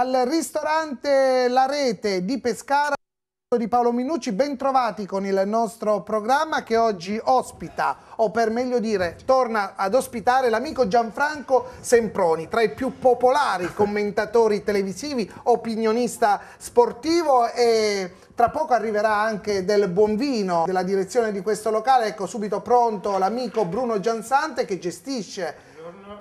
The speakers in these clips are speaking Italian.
Dal ristorante La Rete di Pescara di Paolo Minucci, bentrovati con il nostro programma che oggi ospita, o per meglio dire, torna ad ospitare l'amico Gianfranco Semproni, tra i più popolari commentatori televisivi, opinionista sportivo e tra poco arriverà anche del buon vino della direzione di questo locale, ecco subito pronto l'amico Bruno Giansante che gestisce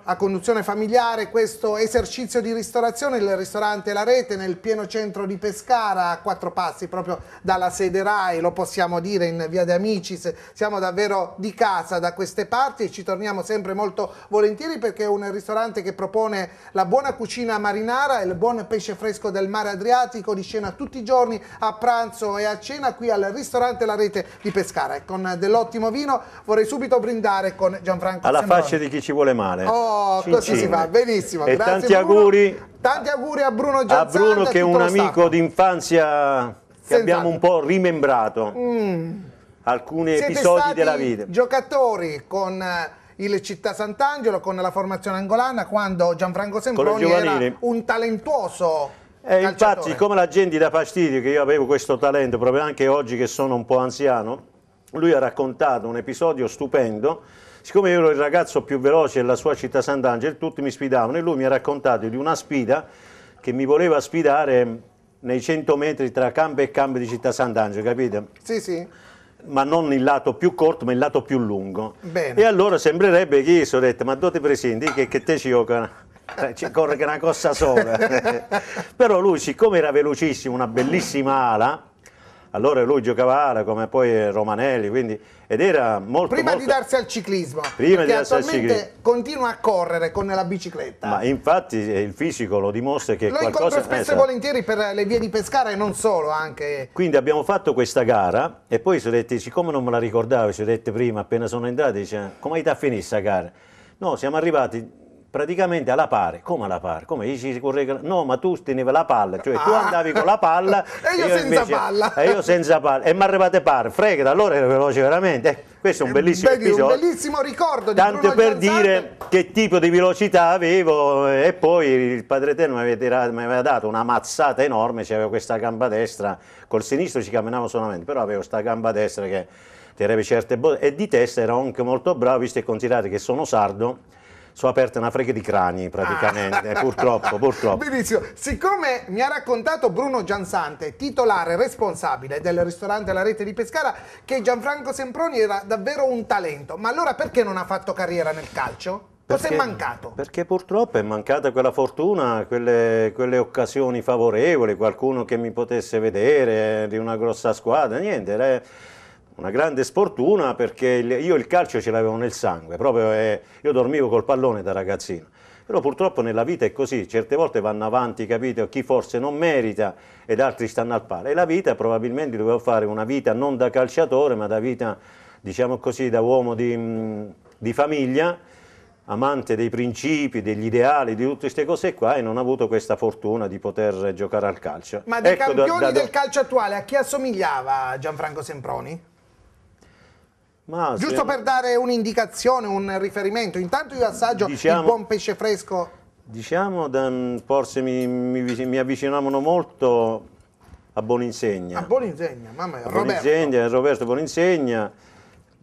a conduzione familiare questo esercizio di ristorazione, il ristorante La Rete nel pieno centro di Pescara, a quattro passi proprio dalla sede RAI, lo possiamo dire in Via De Amicis, siamo davvero di casa da queste parti e ci torniamo sempre molto volentieri perché è un ristorante che propone la buona cucina marinara, e il buon pesce fresco del mare Adriatico di scena tutti i giorni a pranzo e a cena qui al ristorante La Rete di Pescara e con dell'ottimo vino vorrei subito brindare con Gianfranco Alla Sembroni. faccia di chi ci vuole male. Oh, Oh, così Cincine. si fa, benissimo. E Grazie tanti Bruno. auguri. Tanti auguri a Bruno Giazzanda. A Bruno che è un amico d'infanzia che abbiamo un po' rimembrato. Mm. Alcuni Siete episodi della vita. giocatori con eh, il Città Sant'Angelo, con la formazione angolana, quando Gianfranco Semproni era un talentuoso eh, infatti, come la gente dà fastidio che io avevo questo talento, proprio anche oggi che sono un po' anziano, lui ha raccontato un episodio stupendo Siccome io ero il ragazzo più veloce della sua città Sant'Angelo, tutti mi sfidavano e lui mi ha raccontato di una sfida che mi voleva sfidare nei 100 metri tra campo e campo di città Sant'Angelo, capite? Sì, sì ma non il lato più corto, ma il lato più lungo. Bene. E allora sembrerebbe che io sono detto, ma dove ti presenti che, che te ci gioca? Cioè, ci corre che una cosa sola. Però lui, siccome era velocissimo, una bellissima ala, allora lui giocava come poi Romanelli, quindi, ed era molto... Prima molto... di darsi al ciclismo, prima di darsi al ciclismo. continua a correre con la bicicletta. Ma infatti eh, il fisico lo dimostra che lo qualcosa... Lo spesso e volentieri per le vie di Pescara e non solo anche. Quindi abbiamo fatto questa gara e poi si dette, siccome non me la ricordavo, si dette prima appena sono entrati, dice come hai da finire questa gara? No, siamo arrivati praticamente alla pari, come alla pari? Come si correggono? No, ma tu stenevi la palla, cioè tu ah. andavi con la palla e io, io senza invece, palla. E io senza palla e mi arrivate pari, fregata, allora ero veloce veramente. Eh, questo è un bellissimo, Beh, episodio, un bellissimo ricordo di Tanto Bruno per Gianzante. dire che tipo di velocità avevo eh, e poi il Padre Eterno mi aveva, dato una mazzata enorme, c'aveva questa gamba destra, col sinistro ci camminavo solamente, però avevo questa gamba destra che tirerebbe certe botte e di testa ero anche molto bravo, visto e considerate che sono sardo, sono aperte una frega di crani praticamente, ah. purtroppo, purtroppo. Benissimo, siccome mi ha raccontato Bruno Giansante, titolare responsabile del ristorante La Rete di Pescara, che Gianfranco Semproni era davvero un talento, ma allora perché non ha fatto carriera nel calcio? Cos'è mancato? Perché purtroppo è mancata quella fortuna, quelle, quelle, occasioni favorevoli, qualcuno che mi potesse vedere eh, di una grossa squadra, niente, una grande sfortuna perché io il calcio ce l'avevo nel sangue, proprio eh, io dormivo col pallone da ragazzino. Però purtroppo nella vita è così, certe volte vanno avanti, capito, chi forse non merita ed altri stanno al palo. E la vita probabilmente dovevo fare una vita non da calciatore, ma da vita, diciamo così, da uomo di, mm, di famiglia, amante dei principi, degli ideali, di tutte queste cose qua e non ho avuto questa fortuna di poter giocare al calcio. Ma dei ecco, campioni da, da, del calcio attuale a chi assomigliava Gianfranco Semproni? Ma Giusto se... per dare un'indicazione, un riferimento, intanto io assaggio diciamo, il buon pesce fresco. Diciamo, forse mi, mi, mi avvicinavano molto a Boninsegna. A Boninsegna, mamma mia, a Boninsegna, Roberto Boninsegna,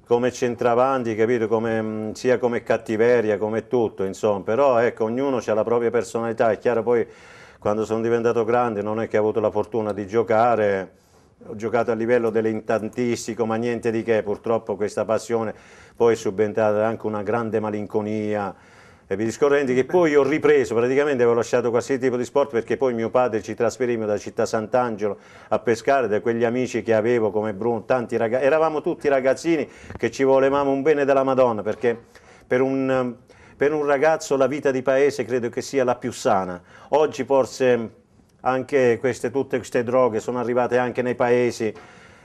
come centravanti, capito, come, mm, sia come cattiveria, come tutto, insomma. Però ecco, ognuno ha la propria personalità, è chiaro poi quando sono diventato grande non è che ho avuto la fortuna di giocare ho giocato a livello dilettantistico, ma niente di che, purtroppo questa passione poi è subentrata anche una grande malinconia e vi discorrenti che poi ho ripreso, praticamente avevo lasciato qualsiasi tipo di sport perché poi mio padre ci trasferimmo da città Sant'Angelo a pescare da quegli amici che avevo come Bruno, tanti ragazzi, eravamo tutti ragazzini che ci volevamo un bene della Madonna perché per un, per un ragazzo la vita di paese credo che sia la più sana, oggi forse anche queste, tutte queste droghe sono arrivate anche nei paesi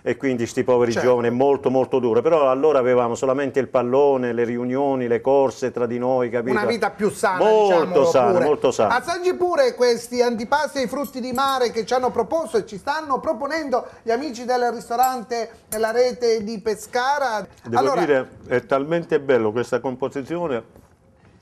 e quindi questi poveri certo. giovani è molto molto duro, però allora avevamo solamente il pallone, le riunioni, le corse tra di noi, capito? Una vita più sana, molto sana, pure. molto sana. Assaggi pure questi antipasti e i frutti di mare che ci hanno proposto e ci stanno proponendo gli amici del ristorante della rete di Pescara. Devo allora... dire, è talmente bello questa composizione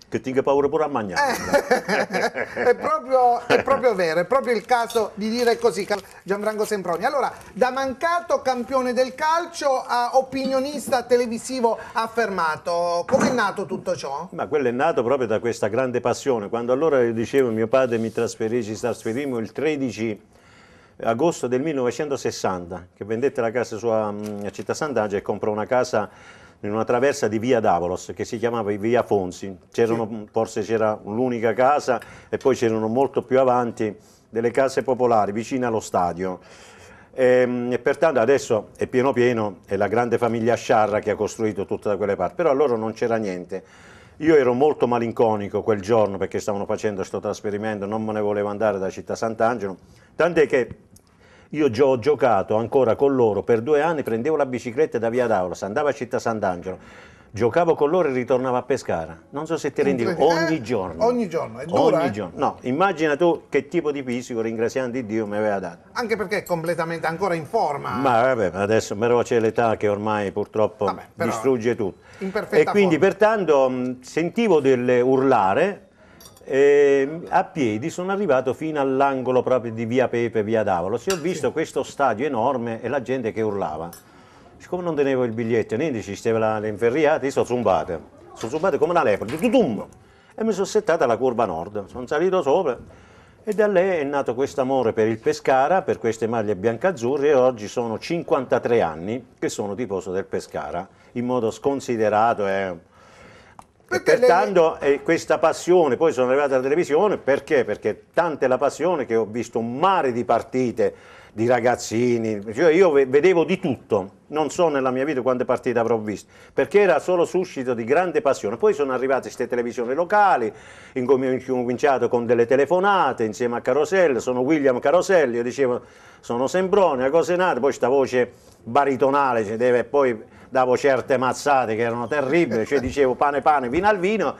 che tinga paura pure a mangiare. Eh, è, proprio, è, proprio, vero, è proprio il caso di dire così Gianfranco Semproni. Allora, da mancato campione del calcio a opinionista televisivo affermato, come è nato tutto ciò? Ma quello è nato proprio da questa grande passione. Quando allora io dicevo mio padre mi trasferì, ci trasferimmo il 13 agosto del 1960, che vendette la casa sua mm, a Città Sant'Angelo e comprò una casa in una traversa di via Davolos che si chiamava via Fonsi, sì. forse c'era un'unica casa e poi c'erano molto più avanti delle case popolari vicine allo stadio. E, ehm, e, pertanto adesso è pieno pieno, è la grande famiglia Sciarra che ha costruito tutta da quelle parti, però a loro non c'era niente. Io ero molto malinconico quel giorno perché stavano facendo questo trasferimento, non me ne volevo andare da Città Sant'Angelo, tant'è che io gi ho giocato ancora con loro per due anni, prendevo la bicicletta da Via Daulos, andavo a Città Sant'Angelo giocavo con loro e ritornavo a Pescara. Non so se ti rendi eh, conto, ogni giorno. Ogni giorno, è dura, ogni eh? giorno. No, immagina tu che tipo di fisico, ringraziando Dio, mi aveva dato. Anche perché è completamente ancora in forma. Ma vabbè, adesso però c'è l'età che ormai purtroppo vabbè, distrugge tutto. E quindi forma. pertanto sentivo delle urlare e ehm, a piedi sono arrivato fino all'angolo proprio di via Pepe, via Davalos Si ho visto sì. questo stadio enorme e la gente che urlava. Siccome non tenevo il biglietto niente, ci stava l'inferriata, io sono zumbato. Sono zumbato come una lepre, tutum! E mi sono settato alla curva nord, sono salito sopra e da lei è nato questo amore per il Pescara, per queste maglie biancazzurre e oggi sono 53 anni che sono tifoso del Pescara in modo sconsiderato. Eh, perché e pertanto lei... Eh, questa passione, poi sono arrivato alla televisione perché? Perché tanta è la passione che ho visto un mare di partite, di ragazzini, cioè io vedevo di tutto, non so nella mia vita quante partite avrò visto, perché era solo suscito di grande passione. Poi sono arrivate queste televisioni locali, in cui ho cominciato con delle telefonate insieme a Caroselli, sono William Caroselli, io dicevo sono Sembrone, a cose nate, poi questa voce baritonale, cioè deve poi davo certe mazzate che erano terribili, cioè dicevo pane pane, vino al vino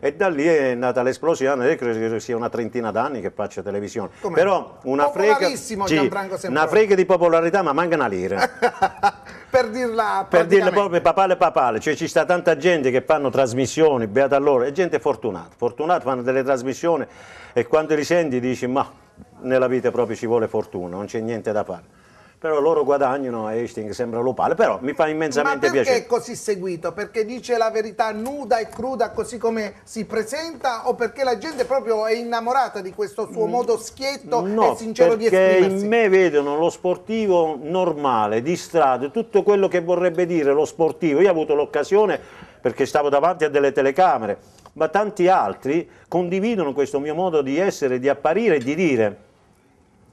e da lì è nata l'esplosione, io credo che sia una trentina d'anni che faccio televisione. Com'è? Però una frega, sì, una frega di popolarità ma manca una lira. per dirla per dirle proprio papale papale cioè ci sta tanta gente che fanno trasmissioni beata loro e gente fortunata fortunata fanno delle trasmissioni e quando li senti dici ma nella vita proprio ci vuole fortuna non c'è niente da fare però loro guadagnano e Hastings, sembra lopale, però mi fa immensamente piacere. Ma perché piacere. è così seguito? Perché dice la verità nuda e cruda così come si presenta o perché la gente proprio è innamorata di questo suo mm, modo schietto no, e sincero di esprimersi? No, perché in me vedono lo sportivo normale, di strada, tutto quello che vorrebbe dire lo sportivo. Io ho avuto l'occasione, perché stavo davanti a delle telecamere, ma tanti altri condividono questo mio modo di essere, di apparire e di dire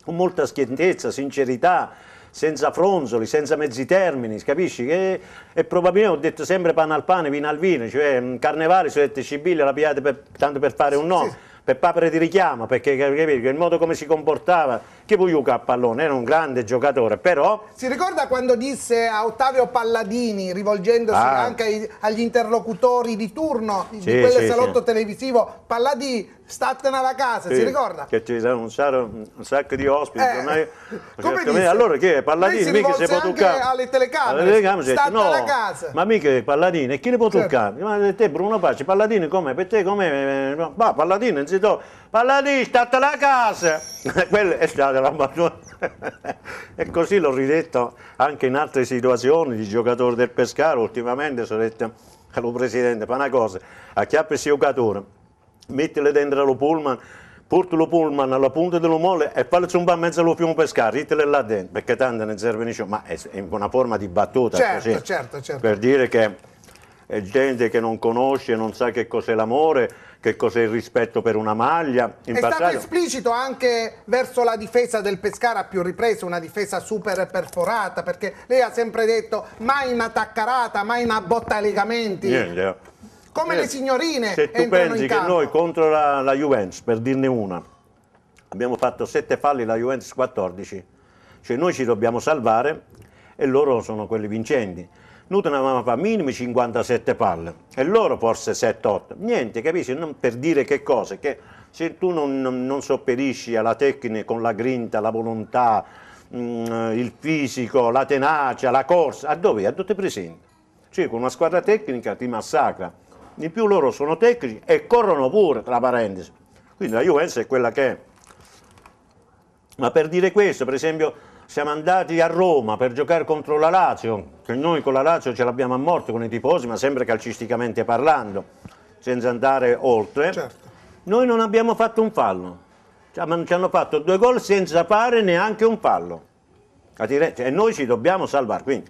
con molta schiettezza, sincerità, senza fronzoli, senza mezzi termini, capisci? Che, e probabilmente ho detto sempre pane al pane, vino al vino, cioè mm, carnevale, se dette cibille, la piate per, tanto per fare un no, sì. per papere di richiamo, perché capisci, il modo come si comportava che può giocare a pallone, era un grande giocatore, però... Si ricorda quando disse a Ottavio Palladini, rivolgendosi ah. anche ai, agli interlocutori di turno sì, di quel sì, salotto sì. televisivo, Palladini, statene alla casa, si ricorda? Che ci sono un, un, sacco di ospiti, eh. ormai... Cioè, allora che Palladini mica si può toccare... alle telecamere, alle telecamere detto, no, alla casa. ma mica Palladini, chi le può certo. toccare? Ma te Bruno Paci, Palladini come? Per te com'è? Ma Palladini non si tocca parla lì, state la casa. Quella è stata la battuta. e così l'ho ridetto anche in altre situazioni, di giocatori del Pescara, ultimamente sono detto allo Presidente, fa una cosa, acchiappa il giocatore, mettile dentro lo pullman, porta lo pullman alla punta dello molle e fallo un po' mezzo allo fiume Pescara, rittele là dentro, perché tanto ne serve niente, ma è una forma di battuta certo, così, certo, certo. per dire che è gente che non conosce, non sa che cos'è l'amore, che cos'è il rispetto per una maglia. In è passato... stato esplicito anche verso la difesa del Pescara a più riprese, una difesa super perforata, perché lei ha sempre detto mai una taccarata, mai una botta ai legamenti. Niente. Eh. Come eh, le signorine. Se tu pensi che noi contro la, la Juventus, per dirne una, abbiamo fatto 7 falli, la Juventus 14, cioè noi ci dobbiamo salvare e loro sono quelli vincenti. Noi tenevamo a minimo 57 palle e loro forse 7-8. Niente, capisci? Non per dire che cosa, che se tu non, non sopperisci alla tecnica con la grinta, la volontà, mh, mm, eh, il fisico, la tenacia, la corsa, a dove? A tutte presenti. Cioè con una squadra tecnica ti massacra. In più loro sono tecnici e corrono pure, tra parentesi. Quindi la Juventus è quella che è. Ma per dire questo, per esempio, siamo andati a Roma per giocare contro la Lazio, che noi con la Lazio ce l'abbiamo a morte con i tifosi, ma sempre calcisticamente parlando, senza andare oltre, certo. noi non abbiamo fatto un fallo. Ci hanno fatto due gol senza fare neanche un fallo. Cioè, e noi ci dobbiamo salvare. Quindi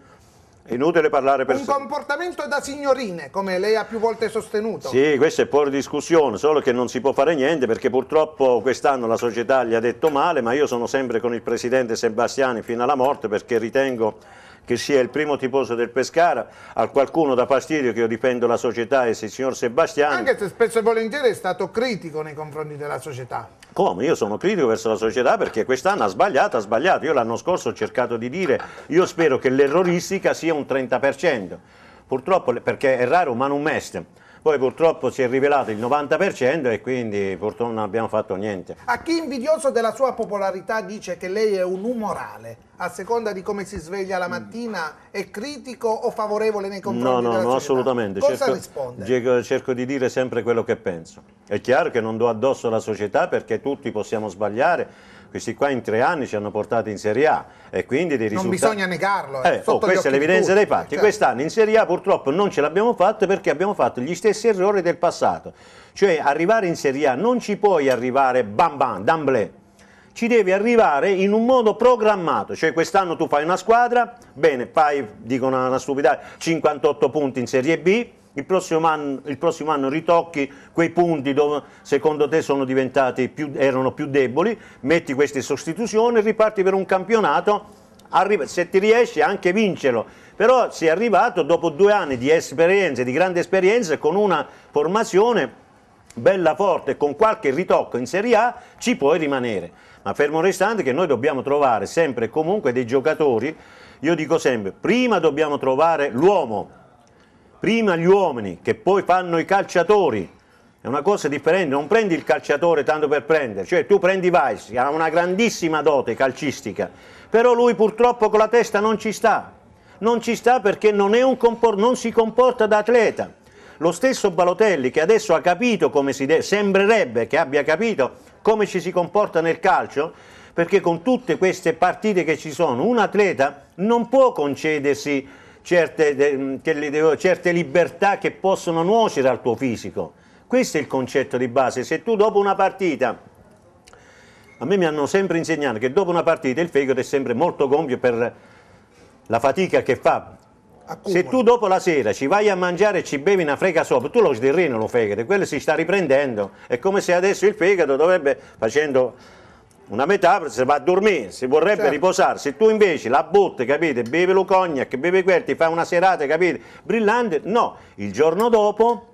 Inutile parlare per... Un comportamento da signorine, come lei ha più volte sostenuto. Sì, questo è fuori discussione, solo che non si può fare niente perché purtroppo quest'anno la società gli ha detto male, ma io sono sempre con il presidente Sebastiani fino alla morte perché ritengo che sia il primo tifoso del Pescara, a qualcuno da fastidio che io difendo la società e il signor Sebastiani. Anche se spesso e volentieri è stato critico nei confronti della società. Come? Io sono critico verso la società perché quest'anno ha sbagliato, ha sbagliato. Io l'anno scorso ho cercato di dire, io spero che l'erroristica sia un 30%. Purtroppo, perché è raro, ma non mest poi purtroppo si è rivelato il 90% e quindi purtroppo non abbiamo fatto niente. A chi invidioso della sua popolarità dice che lei è un umorale, a seconda di come si sveglia la mm. mattina, è critico o favorevole nei confronti no, no, della no, No, no, assolutamente. Cosa cerco, risponde? Cerco di dire sempre quello che penso. È chiaro che non do addosso alla società perché tutti possiamo sbagliare, questi qua in tre anni ci hanno portato in Serie A e quindi dei risultati... Non bisogna negarlo, eh, eh, oh, questa è l'evidenza dei fatti. Certo. Quest'anno in certo. Serie A purtroppo non ce l'abbiamo fatta perché abbiamo fatto gli stessi errori del passato. Cioè arrivare in Serie A non ci puoi arrivare bam bam, d'amblè, ci devi arrivare in un modo programmato, cioè quest'anno tu fai una squadra, bene, fai, dico una stupidità, 58 punti in Serie B, il prossimo, anno, il prossimo anno ritocchi quei punti dove secondo te più, erano più deboli, metti queste sostituzioni, riparti per un campionato Arriva, se ti riesci anche vincerlo, però sei arrivato dopo due anni di esperienza, di grande esperienza, con una formazione bella forte, con qualche ritocco in Serie A, ci puoi rimanere. Ma fermo restante che noi dobbiamo trovare sempre e comunque dei giocatori, io dico sempre, prima dobbiamo trovare l'uomo, prima gli uomini che poi fanno i calciatori, è una cosa differente, non prendi il calciatore tanto per prendere, cioè tu prendi Weiss, ha una grandissima dote calcistica, però lui purtroppo con la testa non ci sta, non ci sta perché non, non si comporta da atleta. Lo stesso Balotelli che adesso ha capito come si deve, sembrerebbe che abbia capito come ci si comporta nel calcio, perché con tutte queste partite che ci sono, un atleta non può concedersi certe, le, certe libertà che possono nuocere al tuo fisico. Questo è il concetto di base. Se tu dopo una partita a me mi hanno sempre insegnato che dopo una partita il fegato è sempre molto compio per la fatica che fa. Accumula. Se tu dopo la sera ci vai a mangiare e ci bevi una frega sopra, tu lo sderrino lo fegato, quello si sta riprendendo. È come se adesso il fegato dovrebbe, facendo una metafora, se va a dormire, si vorrebbe certo. riposarsi, tu invece la botte, capite, beve lo cognac, beve quel, ti fai una serata, capite, brillante, no, il giorno dopo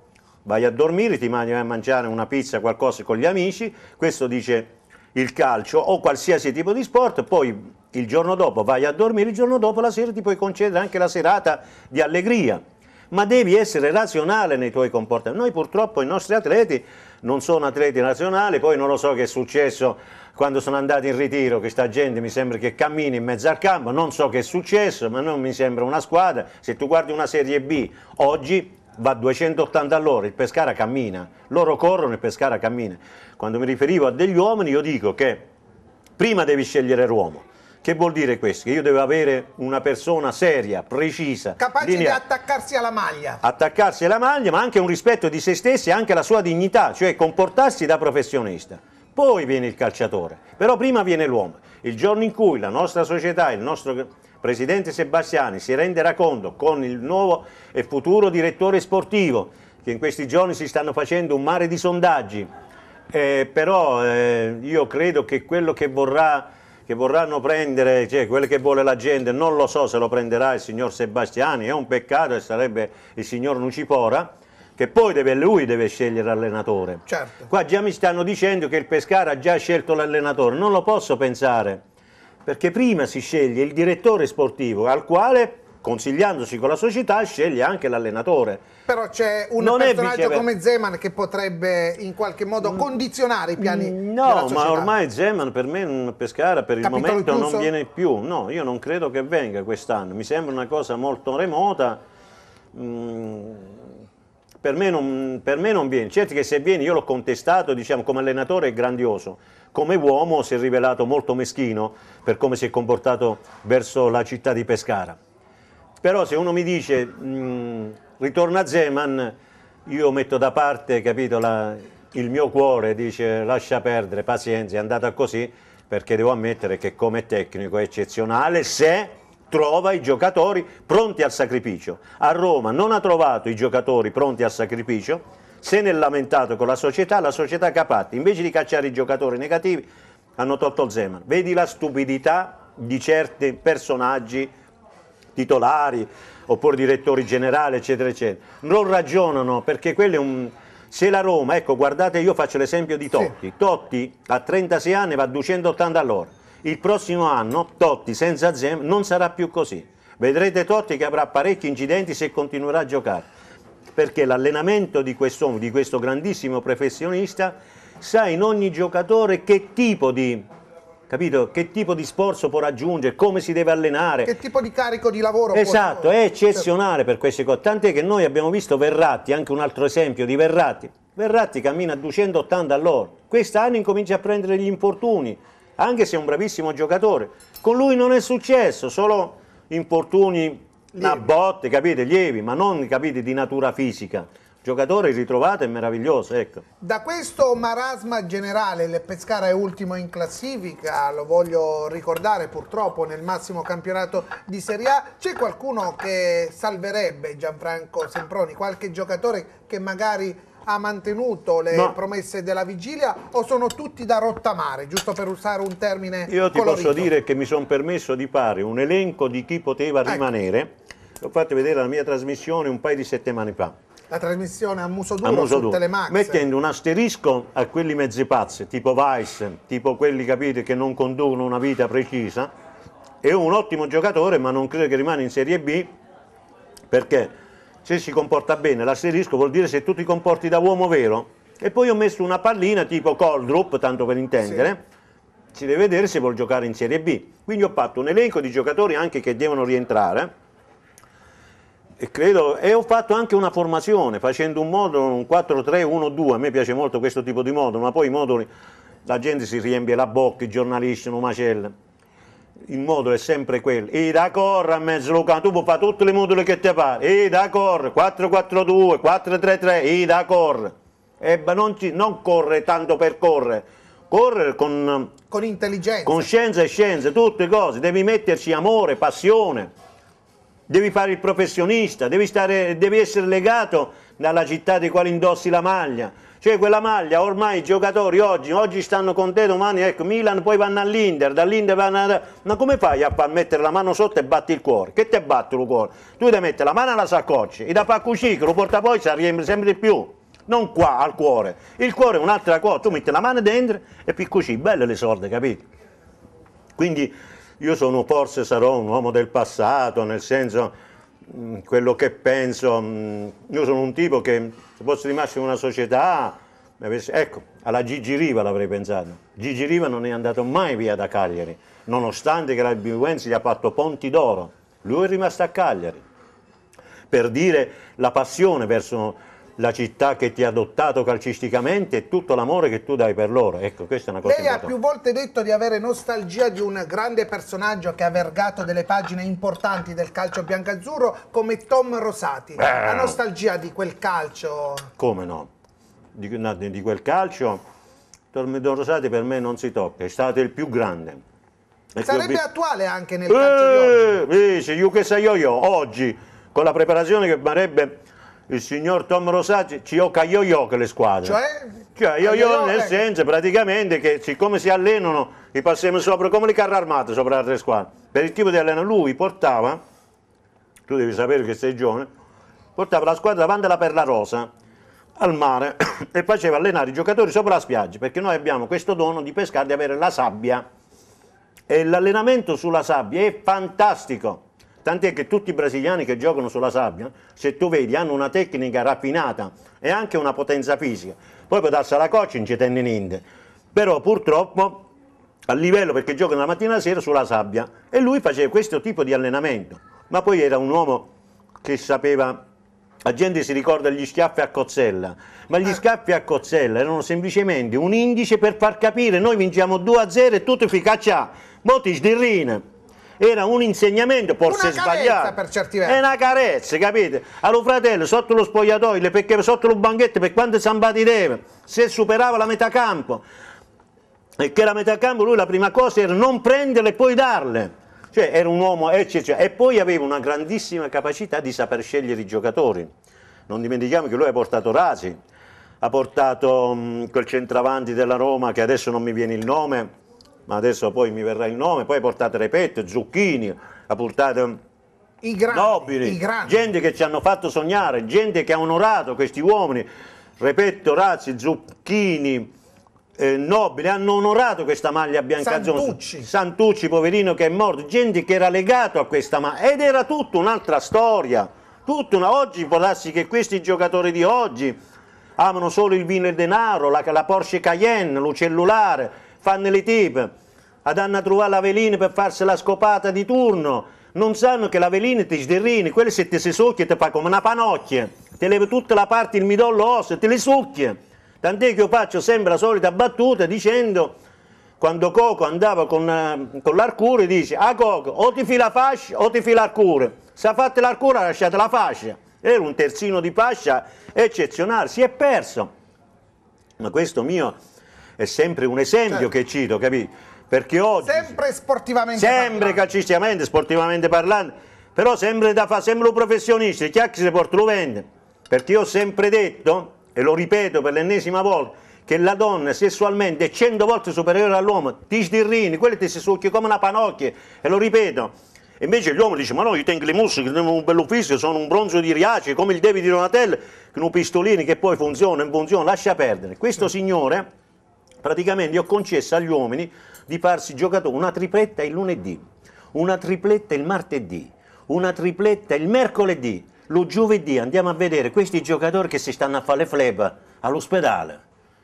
vai a dormire, ti mandi a mangiare una pizza, qualcosa con gli amici, questo dice il calcio o qualsiasi tipo di sport, poi il giorno dopo vai a dormire, il giorno dopo la sera ti puoi concedere anche la serata di allegria ma devi essere razionale nei tuoi comportamenti. Noi purtroppo i nostri atleti non sono atleti nazionali, poi non lo so che è successo quando sono andati in ritiro, che sta gente mi sembra che cammini in mezzo al campo, non so che è successo, ma non mi sembra una squadra. Se tu guardi una Serie B oggi va 280 all'ora, il Pescara cammina, loro corrono e il Pescara cammina. Quando mi riferivo a degli uomini io dico che prima devi scegliere l'uomo, che vuol dire questo? Che io devo avere una persona seria, precisa. Capace lineare. di attaccarsi alla maglia. Attaccarsi alla maglia, ma anche un rispetto di se stessi e anche la sua dignità, cioè comportarsi da professionista. Poi viene il calciatore, però prima viene l'uomo. Il giorno in cui la nostra società, il nostro presidente Sebastiani si renderà conto con il nuovo e futuro direttore sportivo, che in questi giorni si stanno facendo un mare di sondaggi, eh, però eh, io credo che quello che vorrà che vorranno prendere, cioè quel che vuole la gente, non lo so se lo prenderà il signor Sebastiani, è un peccato e sarebbe il signor Nucipora, che poi deve, lui deve scegliere l'allenatore. Certo. Qua già mi stanno dicendo che il Pescara ha già scelto l'allenatore, non lo posso pensare, perché prima si sceglie il direttore sportivo al quale consigliandosi con la società, sceglie anche l'allenatore. Però c'è un non personaggio come Zeman che potrebbe in qualche modo mm. condizionare i piani No, ma ormai Zeman per me mm, Pescara per Capitolo il momento incluso? non viene più. No, io non credo che venga quest'anno. Mi sembra una cosa molto remota. Mm, per, me non, per me, non, viene. Certo che se viene io l'ho contestato, diciamo, come allenatore è grandioso. Come uomo si è rivelato molto meschino per come si è comportato verso la città di Pescara però se uno mi dice mh, mm, ritorna Zeman, io metto da parte, capito, la, il mio cuore, dice lascia perdere, pazienza, è andata così, perché devo ammettere che come tecnico è eccezionale se trova i giocatori pronti al sacrificio. A Roma non ha trovato i giocatori pronti al sacrificio, se ne è lamentato con la società, la società Capatti, invece di cacciare i giocatori negativi, hanno tolto il Zeman. Vedi la stupidità di certi personaggi titolari oppure direttori generali, eccetera, eccetera. Non ragionano perché quello è un... Se la Roma, ecco, guardate, io faccio l'esempio di Totti. Sì. Totti a 36 anni va a 280 all'ora. Il prossimo anno Totti senza Zem non sarà più così. Vedrete Totti che avrà parecchi incidenti se continuerà a giocare. Perché l'allenamento di, di questo grandissimo professionista sa in ogni giocatore che tipo di capito? Che tipo di sforzo può raggiungere, come si deve allenare. Che tipo di carico di lavoro Esatto, può... è eccezionale per queste cose. Tant'è che noi abbiamo visto Verratti, anche un altro esempio di Verratti. Verratti cammina a 280 all'ora. Quest'anno incomincia a prendere gli infortuni, anche se è un bravissimo giocatore. Con lui non è successo, solo infortuni a botte, capite, lievi, ma non capite, di natura fisica giocatore ritrovato e meraviglioso. Ecco. Da questo marasma generale, il Pescara è ultimo in classifica, lo voglio ricordare purtroppo nel massimo campionato di Serie A, c'è qualcuno che salverebbe Gianfranco Semproni, qualche giocatore che magari ha mantenuto le no. promesse della vigilia o sono tutti da rottamare, giusto per usare un termine Io ti colorito. posso dire che mi sono permesso di fare un elenco di chi poteva ecco. rimanere, l'ho fatto vedere la mia trasmissione un paio di settimane fa la trasmissione a muso duro, a muso duro. Telemax. Mettendo un asterisco a quelli mezzi pazzi, tipo Weiss, tipo quelli, capite, che non conducono una vita precisa. È un ottimo giocatore, ma non credo che rimane in Serie B, perché se si comporta bene, l'asterisco vuol dire se tu ti comporti da uomo vero. E poi ho messo una pallina tipo Coldrup, tanto per intendere, sì. si deve vedere se vuol giocare in Serie B. Quindi ho fatto un elenco di giocatori anche che devono rientrare, e, credo, e ho fatto anche una formazione facendo un modulo, un 4-3-1-2, a me piace molto questo tipo di modulo, ma poi i moduli, la gente si riempie la bocca, i giornalisti, non macella. Il modulo è sempre quello, e da corre a mezzo locale, tu puoi fare tutti i moduli che ti pare, e da corre, 4-4-2, 4-3-3, e da corre. E eh, non, ci, non corre tanto per correre, correre con, con intelligenza, con scienza e scienza, tutte cose, devi metterci amore, passione devi fare il professionista, devi, stare, devi essere legato dalla città di quale indossi la maglia. Cioè quella maglia, ormai i giocatori oggi, oggi stanno con te, domani ecco Milan, poi vanno all'Inter, dall'Inter vanno a... Ma come fai a mettere la mano sotto e batti il cuore? Che ti batte il cuore? Tu devi mettere la mano alla saccoccia, e da far cucire, porta poi, si riempie sempre di più non qua al cuore. Il cuore è un'altra cosa, tu metti la mano dentro e più cucì, belle le sorde, capito? Quindi io sono, forse sarò un uomo del passato, nel senso mm, quello che penso, mm, io sono un tipo che se fosse rimasto in una società, ecco, alla Gigi Riva l'avrei pensato. Gigi Riva non è andato mai via da Cagliari, nonostante che la Bivenzi gli ha fatto ponti d'oro, lui è rimasto a Cagliari. Per dire la passione verso la città che ti ha adottato calcisticamente e tutto l'amore che tu dai per loro. Ecco, questa è una cosa Lei importante. ha più volte detto di avere nostalgia di un grande personaggio che ha vergato delle pagine importanti del calcio biancazzurro come Tom Rosati. Beh. La nostalgia di quel calcio? Come no? Di, no, di quel calcio Tom Rosati per me non si tocca, è stato il più grande. E Sarebbe vi... attuale anche nel calcio eh, calcio di oggi. Sì, io io, oggi con la preparazione che farebbe il signor Tom Rosacci ci oca yo-yo che le squadre. Cioè? Cioè yo-yo nel eh. senso praticamente che siccome si allenano i passiamo sopra come le carri armate sopra le altre squadre. Per il tipo di allenamento lui portava, tu devi sapere che sei giovane, portava la squadra davanti alla Perla Rosa al mare e faceva allenare i giocatori sopra la spiaggia perché noi abbiamo questo dono di pescare, di avere la sabbia e l'allenamento sulla sabbia è fantastico Tant'è che tutti i brasiliani che giocano sulla sabbia, se tu vedi, hanno una tecnica raffinata e anche una potenza fisica. Poi può darsi alla coach non ci tenne niente. Però purtroppo a livello perché giocano la mattina e la sera sulla sabbia e lui faceva questo tipo di allenamento. Ma poi era un uomo che sapeva la gente si ricorda gli schiaffi a Cozzella, ma gli eh. schiaffi a Cozzella erano semplicemente un indice per far capire noi vinciamo 2-0 e tutto è efficacia. molti di era un insegnamento, forse una sbagliato. per certi versi. È una carezza, capite? Allora fratello, sotto lo spogliatoio, perché sotto lo banchetto, per quanto zambati deve, se superava la metà campo, e che la metà campo lui la prima cosa era non prenderle e poi darle. Cioè era un uomo eccezionale e poi aveva una grandissima capacità di saper scegliere i giocatori. Non dimentichiamo che lui ha portato Rasi, ha portato mh, quel centravanti della Roma che adesso non mi viene il nome, ma adesso poi mi verrà il nome, poi portate Repetto, Zucchini, ha portato um, I grandi, nobili, i grandi. gente che ci hanno fatto sognare, gente che ha onorato questi uomini, Repetto, Razzi, Zucchini, eh, Nobile, hanno onorato questa maglia biancagione. Santucci. Santucci, poverino che è morto, gente che era legato a questa maglia ed era tutta un'altra storia, tutta una... oggi può che questi giocatori di oggi amano solo il vino e il denaro, la, la Porsche Cayenne, lo cellulare, fanno le tepe, andranno a trovare la velina per farsi la scopata di turno, non sanno che la velina ti sderrini, quelle se ti si succhia ti fa come una panocchia, ti leva tutta la parte, il midollo osso e te le succhia. Tant'è che io faccio sempre la solita battuta dicendo, quando Coco andava con, eh, con l'arcure, dice, a ah, Coco, o ti fila fascia o ti fila l'arcure. Se ha fatto l'arcure ha lasciato la fascia. Era un terzino di fascia eccezionale, si è perso. Ma questo mio è sempre un esempio certo. che cito, capito? Perché oggi... Sempre sportivamente Sempre calcisticamente, sportivamente parlando, però sempre da fare, sempre un professionista, chiacchi se porta lo vende, perché io ho sempre detto, e lo ripeto per l'ennesima volta, che la donna sessualmente è cento volte superiore all'uomo, ti sdirrini, quelle ti si succhi come una panocchia, e lo ripeto. Invece l'uomo dice, ma no, io tengo le che sono un bello fisico, sono un bronzo di Riace, come il David di Donatello, con un pistolini che poi funziona, non funziona, lascia perdere. Questo signore Praticamente ho concesso agli uomini di farsi giocatori una tripletta il lunedì, una tripletta il martedì, una tripletta il mercoledì, lo giovedì andiamo a vedere questi giocatori che si stanno a fare le fleb all'ospedale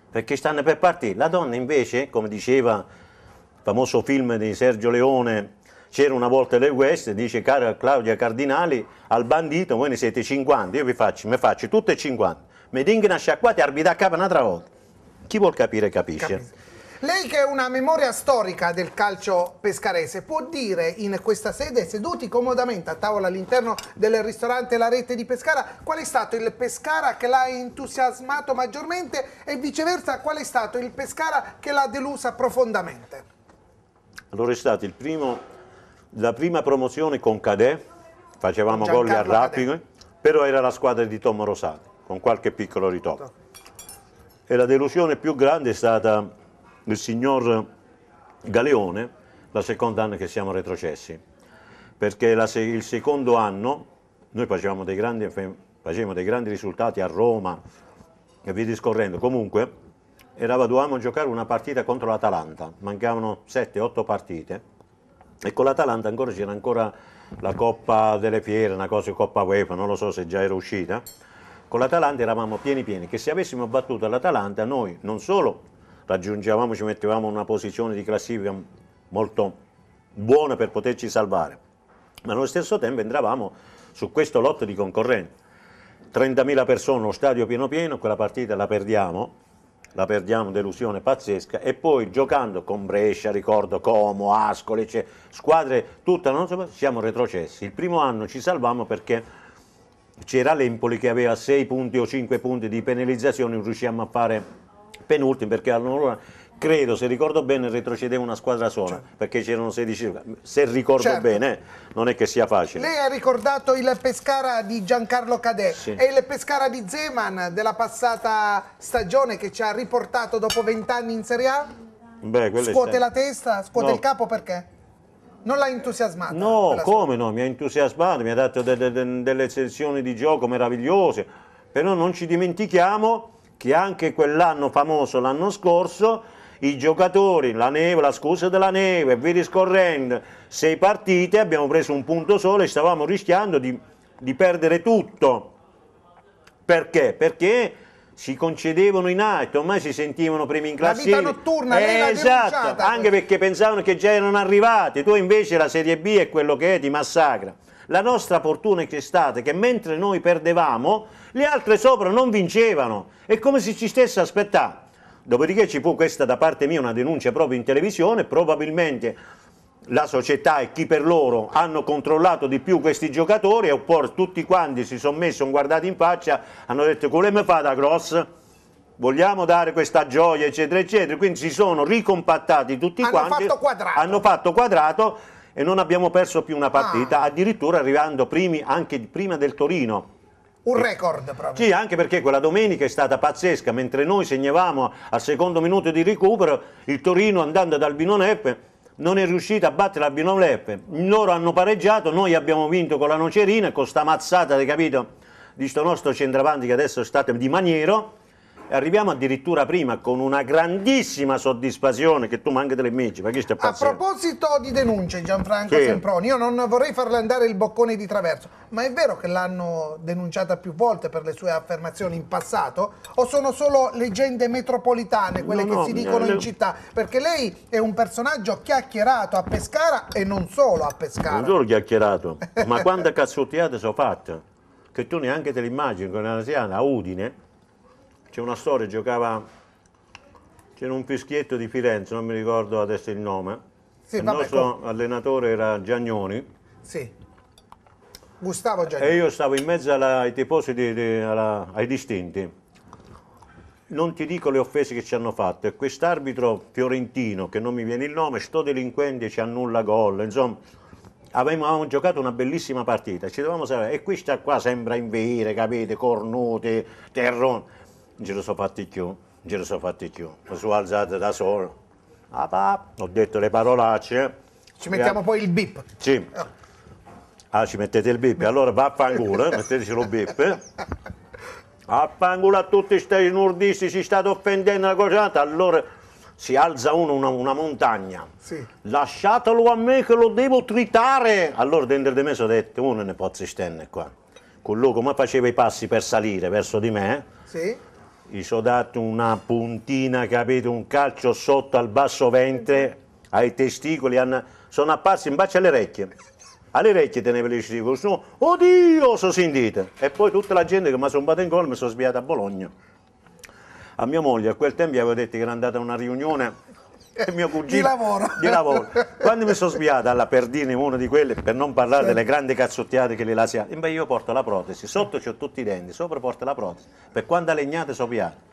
perché stanno per partire. La donna invece, come diceva il famoso film di Sergio Leone, c'era una volta le West, dice cara Claudia Cardinali, al bandito voi ne siete 50, io vi faccio, mi faccio tutte 50, mi dinghi una qua, e arbitra a capo un'altra volta chi vuol capire capisce. Capisco. Lei che è una memoria storica del calcio pescarese, può dire in questa sede, seduti comodamente a tavola all'interno del ristorante La Rete di Pescara, qual è stato il Pescara che l'ha entusiasmato maggiormente e viceversa qual è stato il Pescara che l'ha delusa profondamente? Allora è stato primo, la prima promozione con Cadè, facevamo gol a Rappico, però era la squadra di Tommo Rosati, con qualche piccolo ritocco. Certo. E la delusione più grande è stata il signor Galeone, la seconda anno che siamo retrocessi, perché la, il secondo anno noi facevamo dei, grandi, facevamo dei grandi risultati a Roma e via discorrendo, comunque eravamo, dovevamo giocare una partita contro l'Atalanta, mancavano 7-8 partite e con l'Atalanta ancora c'era ancora la Coppa delle Fiere, una cosa Coppa UEFA, non lo so se già era uscita, con l'Atalanta eravamo pieni pieni, che se avessimo battuto l'Atalanta noi non solo raggiungevamo, ci mettevamo in una posizione di classifica molto buona per poterci salvare, ma allo stesso tempo entravamo su questo lotto di concorrenti. 30.000 persone, lo stadio pieno pieno, quella partita la perdiamo, la perdiamo, delusione pazzesca, e poi giocando con Brescia, ricordo Como, Ascoli, cioè, squadre tutta, non so, siamo retrocessi. Il primo anno ci salvamo perché c'era l'Empoli che aveva 6 punti o 5 punti di penalizzazione, non riusciamo a fare penultimo perché allora credo, se ricordo bene, retrocedeva una squadra sola certo. perché c'erano 16 se ricordo certo. bene, non è che sia facile. Lei ha ricordato il Pescara di Giancarlo Cadè sì. e il Pescara di Zeman della passata stagione che ci ha riportato dopo 20 anni in Serie A? Beh, scuote la testa, scuote no. il capo perché? Non l'ha entusiasmato? No, come no? Mi ha entusiasmato, mi ha dato delle, delle, delle sessioni di gioco meravigliose, però non ci dimentichiamo che anche quell'anno famoso, l'anno scorso, i giocatori, la neve, la scusa della neve, vi riscorrendo, sei partite, abbiamo preso un punto solo e stavamo rischiando di, di perdere tutto. Perché? Perché si concedevano in alto, ormai si sentivano primi in classifica. La vita notturna, eh, lei l'ha eh, Esatto, denunciata. anche perché pensavano che già erano arrivati, tu invece la Serie B è quello che è, ti massacra. La nostra fortuna è che è stata che mentre noi perdevamo, le altre sopra non vincevano, è come se ci stesse aspettando. Dopodiché ci fu questa da parte mia una denuncia proprio in televisione, probabilmente la società e chi per loro hanno controllato di più questi giocatori e oppure tutti quanti si sono messi, sono guardati in faccia, hanno detto come mi fa da cross? Vogliamo dare questa gioia eccetera eccetera, quindi si sono ricompattati tutti hanno quanti, fatto quadrato. hanno fatto quadrato e non abbiamo perso più una partita, ah. addirittura arrivando primi anche prima del Torino. Un record proprio. Sì, anche perché quella domenica è stata pazzesca, mentre noi segnavamo al secondo minuto di recupero, il Torino andando dal Binonep non è riuscita a battere la Binoleppe. Loro hanno pareggiato, noi abbiamo vinto con la Nocerina, con sta mazzata, capito, di sto nostro centravanti che adesso è stato di Maniero, arriviamo addirittura prima con una grandissima soddisfazione che tu manchi delle immagini, perché stai A proposito di denunce, Gianfranco sì. Semproni, io non vorrei farle andare il boccone di traverso, ma è vero che l'hanno denunciata più volte per le sue affermazioni in passato? O sono solo leggende metropolitane, quelle no, che no, si dicono le... Eh, in città? Perché lei è un personaggio chiacchierato a Pescara e non solo a Pescara. Non solo chiacchierato, ma quante cazzottiate sono fatte? Che tu neanche te le immagini con una anziana a Udine c'è una storia, giocava, c'era un fischietto di Firenze, non mi ricordo adesso il nome, sì, il vabbè, nostro com... allenatore era Giagnoni. Sì. Gustavo Giagnoni. E io stavo in mezzo alla, ai tifosi, di, di, alla, ai distinti. Non ti dico le offese che ci hanno fatto. E quest'arbitro fiorentino, che non mi viene il nome, sto delinquente, ci annulla gol. Insomma, avevamo, avevamo giocato una bellissima partita. Ci dovevamo sapere. E questa qua sembra invere, capite? Cornute, terrone giro sono fatti più, giro sono fatti più. Mi sono alzato da solo. Ah, ho detto le parolacce. Ci mettiamo e... poi il bip. Sì. Ah, ci mettete il bip. Allora vaffanculo, eh, metteteci lo bip. Affanculo a tutti questi nordisti, si state offendendo la cosa. Allora si alza uno una, una montagna. Sì. Lasciatelo a me che lo devo tritare. Allora dentro di me sono detto, uno oh, ne può stendere qua. Quello come faceva i passi per salire verso di me. Eh? Sì gli sono dato una puntina, capito, un calcio sotto al basso ventre, ai testicoli, hanno... sono apparsi in bacio alle orecchie. Alle orecchie tenevo le testicoli, sono, oddio, sono sentite. E poi tutta la gente che mi ha sombato in gol mi sono sviata a Bologna. A mia moglie a quel tempo gli avevo detto che era andata a una riunione è mio cugino di lavoro. di lavoro. Quando mi sono sbiato alla perdine una di quelle, per non parlare delle grandi cazzottiate che le lasiate, beh io porto la protesi, sotto ho tutti i denti, sopra porto la protesi, per quanta legnate so piato.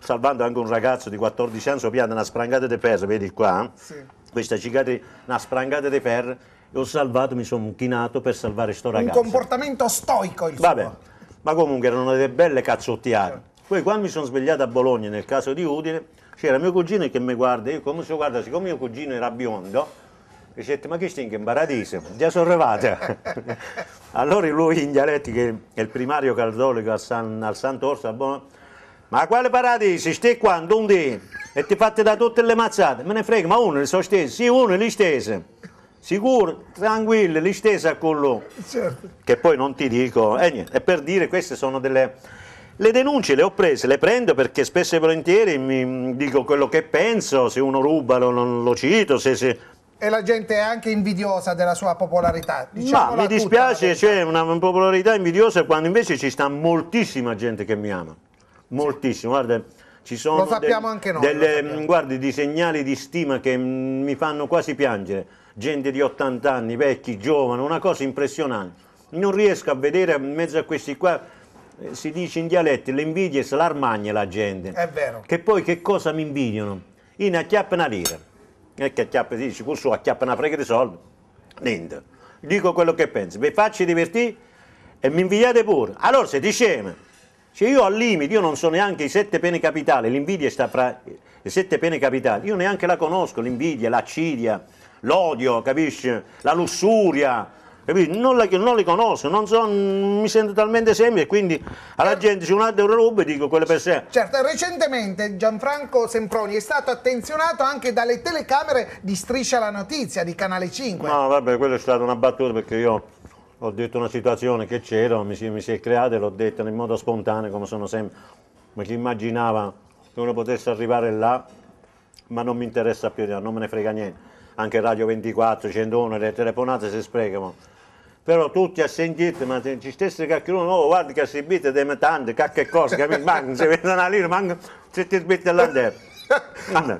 Salvando anche un ragazzo di 14 anni, so piato una sprangata di ferro, vedi qua, sì. questa cicatrice, una sprangata di ferro, ho salvato, mi sono chinato per salvare sto ragazzo. Un comportamento stoico il Vabbè, suo. ma comunque erano delle belle cazzottiate. Poi quando mi sono svegliato a Bologna, nel caso di Udine, c'era mio cugino che mi guarda, io come si guarda, siccome mio cugino era biondo, dicette ma che stinche in paradiso, già sono arrivata. allora lui in dialetti che è il primario cattolico al, San, al Sant'Orso, bon, ma quale paradiso, stai qua, donde? E ti fate da tutte le mazzate, me ne frega, ma uno li sono stesi, sì uno li stese. Sicuro, tranquillo, li stese a quello. Certo. Che poi non ti dico, eh, e niente, è per dire queste sono delle le denunce le ho prese, le prendo perché spesso e volentieri mi dico quello che penso, se uno ruba lo, non lo cito, se, se... E la gente è anche invidiosa della sua popolarità. Ma mi dispiace, c'è cioè, una popolarità invidiosa quando invece ci sta moltissima gente che mi ama. Moltissimo, guarda, ci sono lo sappiamo de anche noi, delle, guardi, di segnali di stima che mi fanno quasi piangere. Gente di 80 anni, vecchi, giovani, una cosa impressionante. Non riesco a vedere in mezzo a questi qua eh, si dice in dialetti, l'invidia invidie se l'armagne la gente. È vero. Che poi che cosa mi invidiano? In acchiappa una lira. E che acchiappa dice, questo acchiappa una frega di soldi. Niente. Dico quello che penso, vi faccio divertire e mi invidiate pure. Allora se ti scema. Cioè io al limite, io non so neanche i sette pene capitali, l'invidia sta fra i sette pene capitali, io neanche la conosco, l'invidia, l'accidia, l'odio, capisci? La lussuria, non, la, non le conosco, non so, mm, mi sento talmente semplice, quindi alla certo. gente se un altro roba dico quelle per sé. Certo, recentemente Gianfranco Semproni è stato attenzionato anche dalle telecamere di Striscia la Notizia, di Canale 5. No, vabbè, quella è stata una battuta perché io ho detto una situazione che c'era, mi, mi, si è creata e l'ho detta in modo spontaneo come sono sempre, ma chi immaginava che uno potesse arrivare là, ma non mi interessa più, non me ne frega niente, anche Radio 24, 101, le telefonate si sprecano però tutti a sentire, ma se ci stesse qualcuno nuovo, guarda che si bite dei metanti, che cosa, che mi manca, se vedono una lira, manca, se ti sbitte là dentro.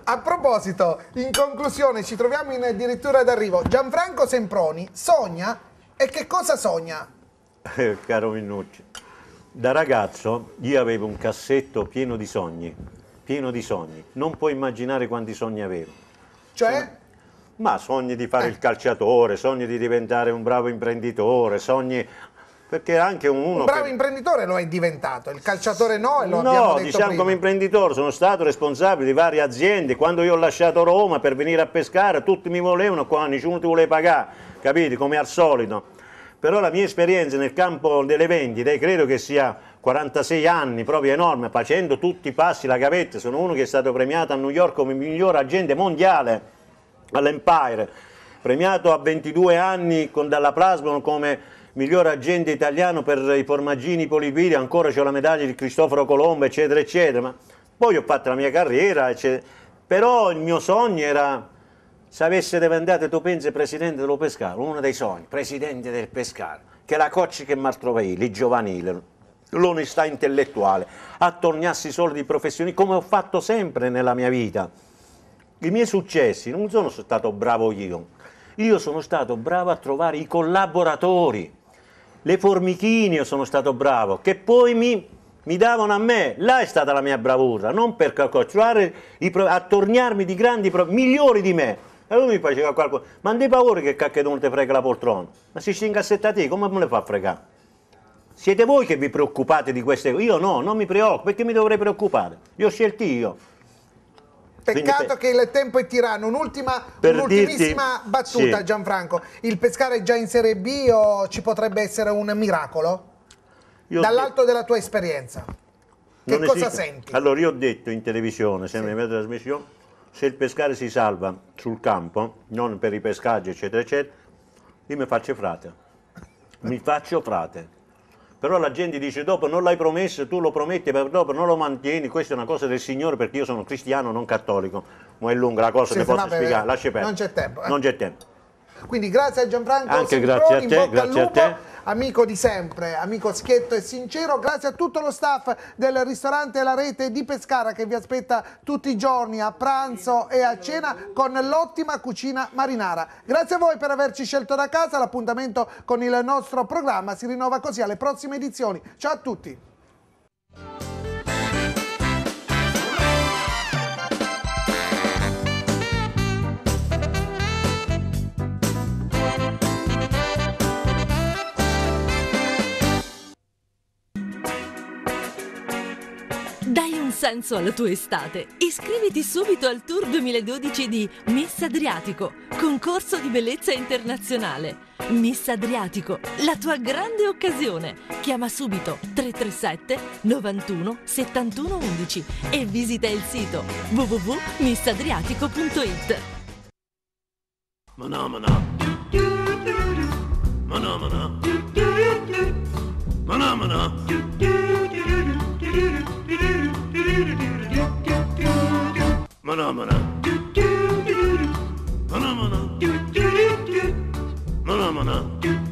A proposito, in conclusione ci troviamo in addirittura d'arrivo. Gianfranco Semproni sogna e che cosa sogna? Eh, caro Minucci, da ragazzo io avevo un cassetto pieno di sogni, pieno di sogni. Non puoi immaginare quanti sogni avevo. Cioè? ma sogni di fare il eh. calciatore, sogni di diventare un bravo imprenditore, sogni perché anche un, uno un bravo che... imprenditore lo è diventato, il calciatore no e lo no, abbiamo detto diciamo prima. come imprenditore sono stato responsabile di varie aziende, quando io ho lasciato Roma per venire a pescare tutti mi volevano qua, nessuno ti voleva pagare, capite, come al solito. Però la mia esperienza nel campo delle vendite credo che sia 46 anni, proprio enorme, facendo tutti i passi la gavetta, sono uno che è stato premiato a New York come miglior agente mondiale all'Empire, premiato a 22 anni con Dalla Plasmon come miglior agente italiano per i formaggini polipiri, ancora c'è la medaglia di Cristoforo Colombo, eccetera, eccetera. Ma poi ho fatto la mia carriera, eccetera. però il mio sogno era, se avesse diventato, tu pensi, presidente dello Pescara, uno dei sogni, presidente del Pescara, che la cocci che mi trovai lì, giovanile, l'onestà intellettuale, attorniassi i soldi professionisti, come ho fatto sempre nella mia vita. I miei successi non sono stato bravo io, io sono stato bravo a trovare i collaboratori, le formichine io sono stato bravo, che poi mi, mi davano a me, là è stata la mia bravura, non per calcolare, attorniarmi di grandi, migliori di me. E lui mi faceva qualcosa, ma non hai paura che cacchedono ti frega la poltrona? Ma si scinga a te, come me le fa a fregare? Siete voi che vi preoccupate di queste cose, io no, non mi preoccupo, perché mi dovrei preoccupare? Li ho scelti io. Peccato che il tempo è tiranno. Un'ultima, un'ultimissima dirti, battuta, sì. Gianfranco. Il pescare già in Serie B o ci potrebbe essere un miracolo? Io Dall'alto della tua esperienza, che non cosa esiste. senti? Allora, io ho detto in televisione, sempre sì. in mia trasmissione, se il pescare si salva sul campo, non per i pescaggi, eccetera, eccetera, io mi faccio frate. Mi faccio frate però la gente dice dopo non l'hai promesso, tu lo prometti, però dopo non lo mantieni, questa è una cosa del Signore perché io sono cristiano, non cattolico, ma è lunga la cosa sì, che posso spiegare, lascia perdere. Non c'è tempo. Eh. Non c'è tempo. Quindi grazie a Gianfranco Anche grazie a te, grazie a te. Amico di sempre, amico schietto e sincero, grazie a tutto lo staff del ristorante La Rete di Pescara che vi aspetta tutti i giorni a pranzo e a cena con l'ottima cucina marinara. Grazie a voi per averci scelto da casa, l'appuntamento con il nostro programma si rinnova così alle prossime edizioni. Ciao a tutti! senso alla tua estate. Iscriviti subito al Tour 2012 di Miss Adriatico, concorso di bellezza internazionale. Miss Adriatico, la tua grande occasione. Chiama subito 337 91 71 11 e visita il sito www.missadriatico.it. Manà, manà. Manà, manà. Mana mana. Mana mana. Mana mana.